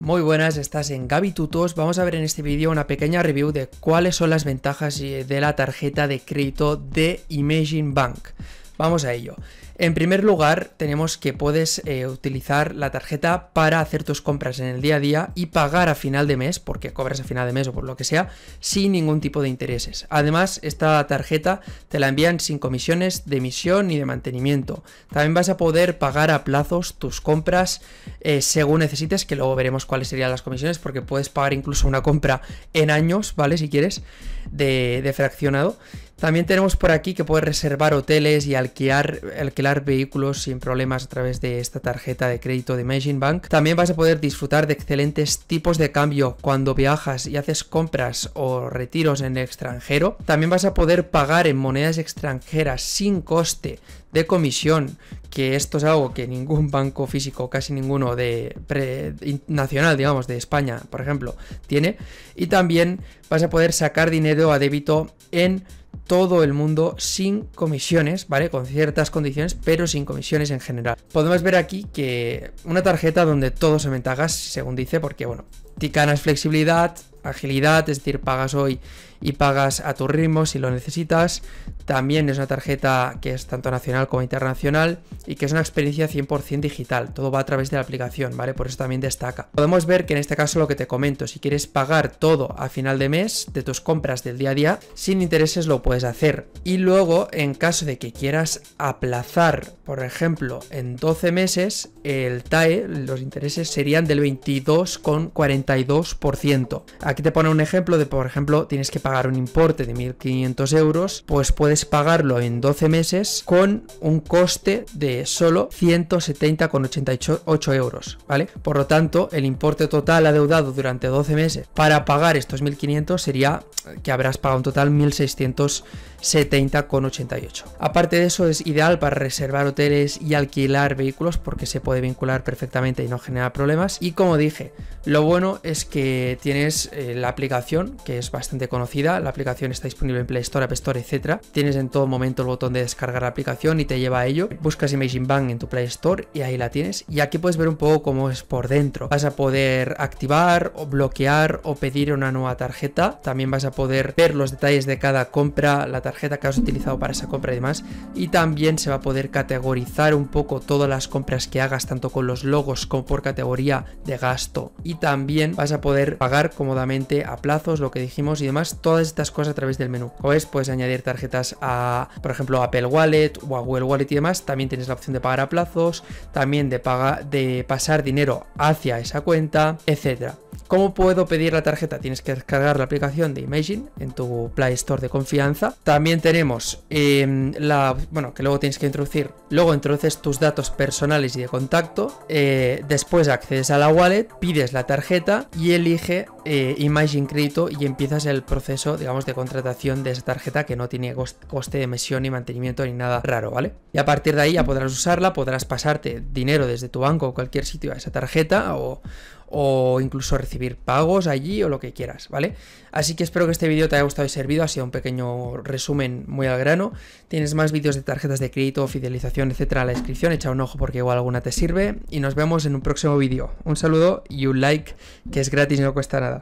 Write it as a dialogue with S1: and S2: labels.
S1: Muy buenas, estás en Gaby Tutos. Vamos a ver en este vídeo una pequeña review de cuáles son las ventajas eh, de la tarjeta de crédito de Imagine Bank. Vamos a ello. En primer lugar, tenemos que puedes eh, utilizar la tarjeta para hacer tus compras en el día a día y pagar a final de mes, porque cobras a final de mes o por lo que sea, sin ningún tipo de intereses. Además, esta tarjeta te la envían sin comisiones de emisión ni de mantenimiento. También vas a poder pagar a plazos tus compras eh, según necesites, que luego veremos cuáles serían las comisiones, porque puedes pagar incluso una compra en años, ¿vale? Si quieres, de fraccionado. También tenemos por aquí que puedes reservar hoteles y alquilar, vehículos sin problemas a través de esta tarjeta de crédito de Imagine Bank. También vas a poder disfrutar de excelentes tipos de cambio cuando viajas y haces compras o retiros en el extranjero. También vas a poder pagar en monedas extranjeras sin coste de comisión, que esto es algo que ningún banco físico, casi ninguno de nacional, digamos, de España, por ejemplo, tiene. Y también vas a poder sacar dinero a débito en todo el mundo sin comisiones, ¿vale? Con ciertas condiciones, pero sin comisiones en general. Podemos ver aquí que una tarjeta donde todo se ventajas, según dice, porque bueno, Ticana es flexibilidad, agilidad, es decir, pagas hoy y pagas a tu ritmo si lo necesitas. También es una tarjeta que es tanto nacional como internacional y que es una experiencia 100% digital. Todo va a través de la aplicación, ¿vale? Por eso también destaca. Podemos ver que en este caso lo que te comento, si quieres pagar todo a final de mes de tus compras del día a día, sin intereses lo puedes hacer. Y luego, en caso de que quieras aplazar, por ejemplo, en 12 meses, el TAE, los intereses serían del 22,42%. Aquí Aquí te pone un ejemplo de, por ejemplo, tienes que pagar un importe de 1.500 euros, pues puedes pagarlo en 12 meses con un coste de solo 170,88 euros, ¿vale? Por lo tanto, el importe total adeudado durante 12 meses para pagar estos 1.500 sería que habrás pagado un total 1.600 euros 70,88. Aparte de eso, es ideal para reservar hoteles y alquilar vehículos porque se puede vincular perfectamente y no genera problemas. Y como dije, lo bueno es que tienes eh, la aplicación, que es bastante conocida. La aplicación está disponible en Play Store, App Store, etc. Tienes en todo momento el botón de descargar la aplicación y te lleva a ello. Buscas Imaging Bank en tu Play Store y ahí la tienes. Y aquí puedes ver un poco cómo es por dentro. Vas a poder activar o bloquear o pedir una nueva tarjeta. También vas a poder ver los detalles de cada compra, la tarjeta que has utilizado para esa compra y demás. Y también se va a poder categorizar un poco todas las compras que hagas, tanto con los logos como por categoría de gasto. Y también vas a poder pagar cómodamente a plazos, lo que dijimos y demás, todas estas cosas a través del menú. como ves puedes añadir tarjetas a, por ejemplo, Apple Wallet o Google Wallet y demás. También tienes la opción de pagar a plazos, también de, paga, de pasar dinero hacia esa cuenta, etcétera. ¿Cómo puedo pedir la tarjeta? Tienes que descargar la aplicación de Imagine en tu Play Store de confianza. También tenemos em, la. Bueno, que luego tienes que introducir. Luego introduces tus datos personales y de contacto. Eh, después accedes a la wallet, pides la tarjeta y elige eh, Imagine Crédito y empiezas el proceso, digamos, de contratación de esa tarjeta que no tiene coste de emisión ni mantenimiento ni nada raro, ¿vale? Y a partir de ahí ya podrás usarla, podrás pasarte dinero desde tu banco o cualquier sitio a esa tarjeta o, incluso recibir pagos allí o lo que quieras, ¿vale? Así que espero que este vídeo te haya gustado y servido, ha sido un pequeño resumen muy al grano. Tienes más vídeos de tarjetas de crédito, fidelización, etcétera, en la descripción, echa un ojo porque igual alguna te sirve y nos vemos en un próximo vídeo. Un saludo y un like que es gratis no cuesta nada.